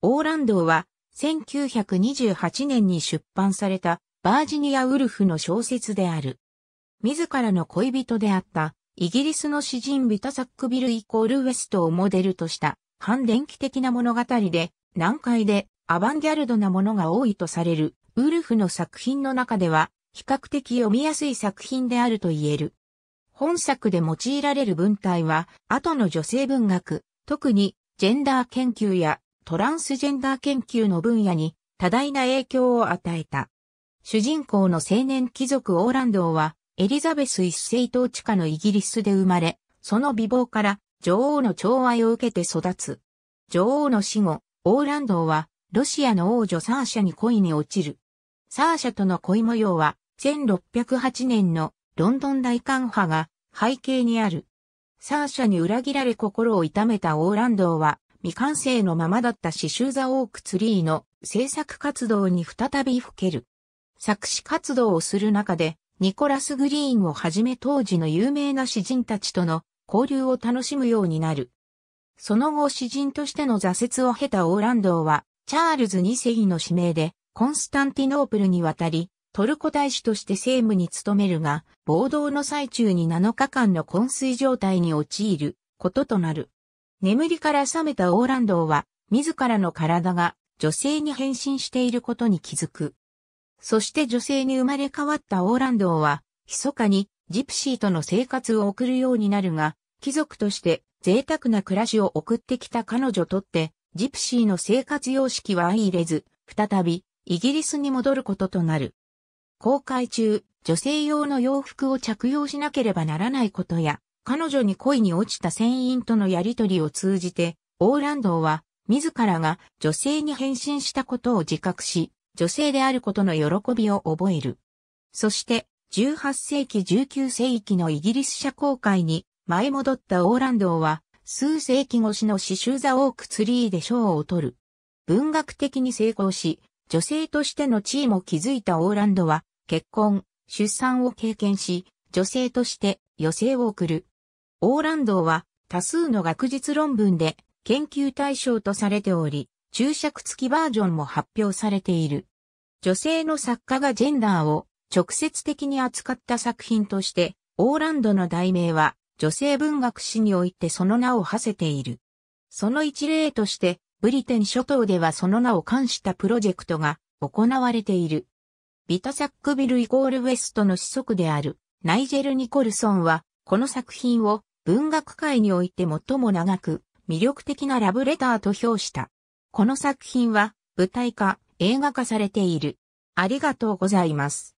オーランドは1928年に出版されたバージニア・ウルフの小説である。自らの恋人であったイギリスの詩人ビタ・サックビル・イコール・ウェストをモデルとした反伝記的な物語で難解でアバンギャルドなものが多いとされるウルフの作品の中では比較的読みやすい作品であると言える。本作で用いられる文体は後の女性文学、特にジェンダー研究やトランスジェンダー研究の分野に多大な影響を与えた。主人公の青年貴族オーランドーはエリザベス一世統治下のイギリスで生まれ、その美貌から女王の寵愛を受けて育つ。女王の死後、オーランドーはロシアの王女サーシャに恋に落ちる。サーシャとの恋模様は1608年のロンドン大観派が背景にある。サーシャに裏切られ心を痛めたオーランドーは未完成のままだった刺繍ザ・オークツリーの制作活動に再び吹ける。作詞活動をする中で、ニコラス・グリーンをはじめ当時の有名な詩人たちとの交流を楽しむようになる。その後詩人としての挫折を経たオーランドは、チャールズ2世の指名で、コンスタンティノープルに渡り、トルコ大使として政務に務めるが、暴動の最中に7日間の昏睡状態に陥ることとなる。眠りから覚めたオーランドーは、自らの体が女性に変身していることに気づく。そして女性に生まれ変わったオーランドーは、密かにジプシーとの生活を送るようになるが、貴族として贅沢な暮らしを送ってきた彼女とって、ジプシーの生活様式は相入れず、再びイギリスに戻ることとなる。公開中、女性用の洋服を着用しなければならないことや、彼女に恋に落ちた船員とのやりとりを通じて、オーランドは自らが女性に変身したことを自覚し、女性であることの喜びを覚える。そして、18世紀19世紀のイギリス社交界に舞い戻ったオーランドは、数世紀越しの刺繍ザ・オークツリーで賞を取る。文学的に成功し、女性としての地位も築いたオーランドは、結婚、出産を経験し、女性として余生を送る。オーランドは多数の学術論文で研究対象とされており、注釈付きバージョンも発表されている。女性の作家がジェンダーを直接的に扱った作品として、オーランドの題名は女性文学史においてその名を馳せている。その一例として、ブリテン諸島ではその名を冠したプロジェクトが行われている。ビタサックビルイコールウェストの子息であるナイジェル・ニコルソンは、この作品を文学界において最も長く魅力的なラブレターと評した。この作品は舞台化、映画化されている。ありがとうございます。